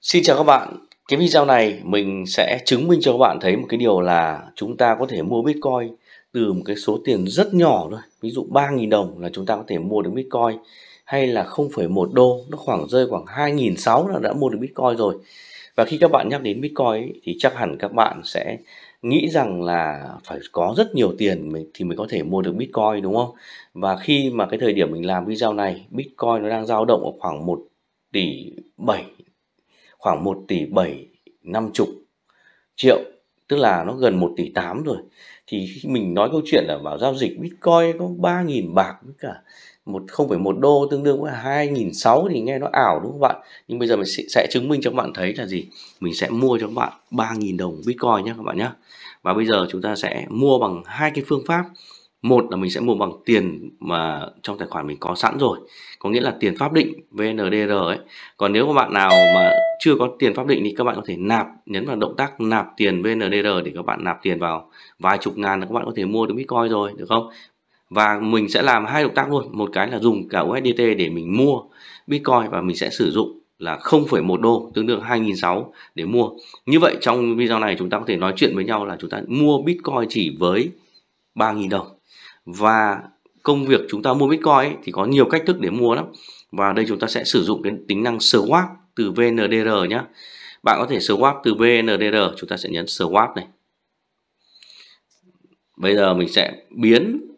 Xin chào các bạn, cái video này mình sẽ chứng minh cho các bạn thấy một cái điều là chúng ta có thể mua Bitcoin từ một cái số tiền rất nhỏ thôi. Ví dụ 3.000 đồng là chúng ta có thể mua được Bitcoin hay là 0,1 đô, nó khoảng rơi khoảng 2.600 là đã mua được Bitcoin rồi. Và khi các bạn nhắc đến Bitcoin ấy, thì chắc hẳn các bạn sẽ nghĩ rằng là phải có rất nhiều tiền mình thì mình có thể mua được Bitcoin đúng không? Và khi mà cái thời điểm mình làm video này, Bitcoin nó đang dao động ở khoảng 1 tỷ 7 khoảng 1 tỷ 7 50 triệu tức là nó gần 1 tỷ 8 rồi thì khi mình nói câu chuyện là vào giao dịch Bitcoin có 3.000 bạc với cả một 0,1 đô tương đương với 2.600 thì nghe nó ảo đúng không bạn nhưng bây giờ mình sẽ, sẽ chứng minh cho các bạn thấy là gì mình sẽ mua cho các bạn 3.000 đồng Bitcoin nhé các bạn nhé và bây giờ chúng ta sẽ mua bằng hai cái phương pháp một là mình sẽ mua bằng tiền mà trong tài khoản mình có sẵn rồi có nghĩa là tiền pháp định VNDR ấy còn nếu các bạn nào mà chưa có tiền pháp định thì các bạn có thể nạp nhấn vào động tác nạp tiền VNDR để các bạn nạp tiền vào vài chục ngàn là các bạn có thể mua được Bitcoin rồi được không và mình sẽ làm hai động tác luôn một cái là dùng cả USDT để mình mua Bitcoin và mình sẽ sử dụng là 0,1 đô tương đương 2006 để mua như vậy trong video này chúng ta có thể nói chuyện với nhau là chúng ta mua Bitcoin chỉ với 3.000 đồng và công việc chúng ta mua Bitcoin ấy, thì có nhiều cách thức để mua lắm và đây chúng ta sẽ sử dụng cái tính năng swap từ VNDR nhé bạn có thể swap từ VNDR chúng ta sẽ nhấn swap này bây giờ mình sẽ biến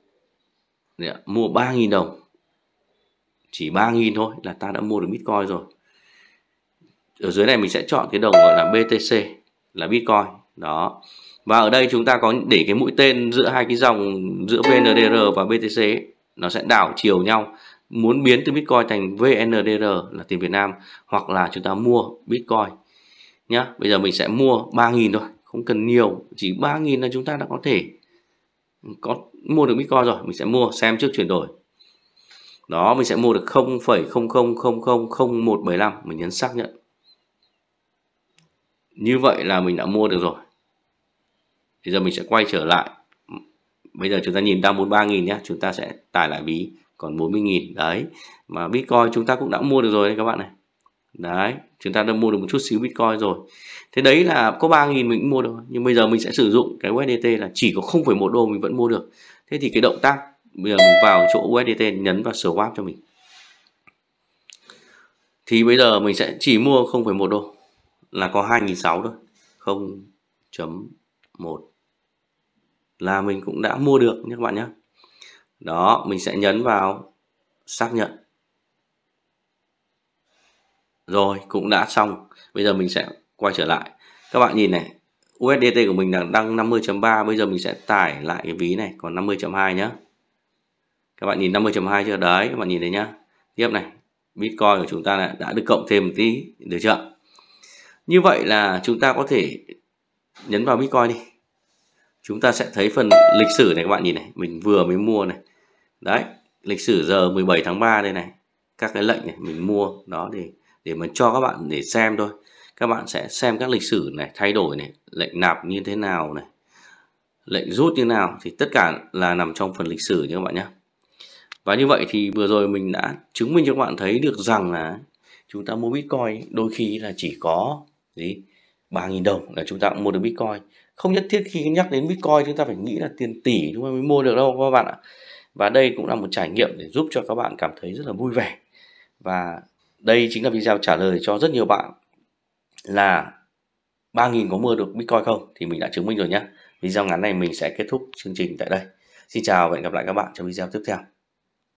dạ, mua 3.000 đồng chỉ 3.000 thôi là ta đã mua được Bitcoin rồi ở dưới này mình sẽ chọn cái đồng gọi là BTC là Bitcoin đó và ở đây chúng ta có để cái mũi tên giữa hai cái dòng giữa VNDR và BTC nó sẽ đảo chiều nhau muốn biến từ Bitcoin thành VNDR là tiền Việt Nam hoặc là chúng ta mua Bitcoin nhá bây giờ mình sẽ mua 3.000 thôi không cần nhiều chỉ 3.000 là chúng ta đã có thể có mua được Bitcoin rồi mình sẽ mua xem trước chuyển đổi đó mình sẽ mua được 0,0000175 mình nhấn xác nhận như vậy là mình đã mua được rồi thì giờ mình sẽ quay trở lại bây giờ chúng ta nhìn đang 43.000 nhé chúng ta sẽ tải lại ví còn 40.000 đấy mà Bitcoin chúng ta cũng đã mua được rồi đấy các bạn này đấy chúng ta đã mua được một chút xíu Bitcoin rồi thế đấy là có 3.000 mình cũng mua được nhưng bây giờ mình sẽ sử dụng cái USDT là chỉ có 0,1 đô mình vẫn mua được thế thì cái động tác bây giờ mình vào chỗ USDT nhấn vào swap cho mình thì bây giờ mình sẽ chỉ mua 0,1 đô là có 2.600 thôi 0. 1 là mình cũng đã mua được nhé các bạn nhé. Đó, mình sẽ nhấn vào xác nhận. Rồi, cũng đã xong. Bây giờ mình sẽ quay trở lại. Các bạn nhìn này, USDT của mình đang đăng 50.3, bây giờ mình sẽ tải lại cái ví này còn 50.2 nhé. Các bạn nhìn 50.2 chưa? Đấy, các bạn nhìn thấy nhá. Tiếp này, Bitcoin của chúng ta đã được cộng thêm một tí, được chưa? Như vậy là chúng ta có thể nhấn vào bitcoin đi chúng ta sẽ thấy phần lịch sử này các bạn nhìn này mình vừa mới mua này đấy lịch sử giờ 17 tháng 3 đây này các cái lệnh này mình mua đó để để mà cho các bạn để xem thôi các bạn sẽ xem các lịch sử này thay đổi này lệnh nạp như thế nào này lệnh rút như nào thì tất cả là nằm trong phần lịch sử nhé các bạn nhé và như vậy thì vừa rồi mình đã chứng minh cho các bạn thấy được rằng là chúng ta mua Bitcoin đôi khi là chỉ có gì 3.000 đồng là chúng ta cũng mua được Bitcoin không nhất thiết khi nhắc đến Bitcoin chúng ta phải nghĩ là tiền tỷ chúng ta mới mua được đâu các bạn ạ và đây cũng là một trải nghiệm để giúp cho các bạn cảm thấy rất là vui vẻ và đây chính là video trả lời cho rất nhiều bạn là 3.000 có mua được Bitcoin không thì mình đã chứng minh rồi nhé video ngắn này mình sẽ kết thúc chương trình tại đây Xin chào và hẹn gặp lại các bạn trong video tiếp theo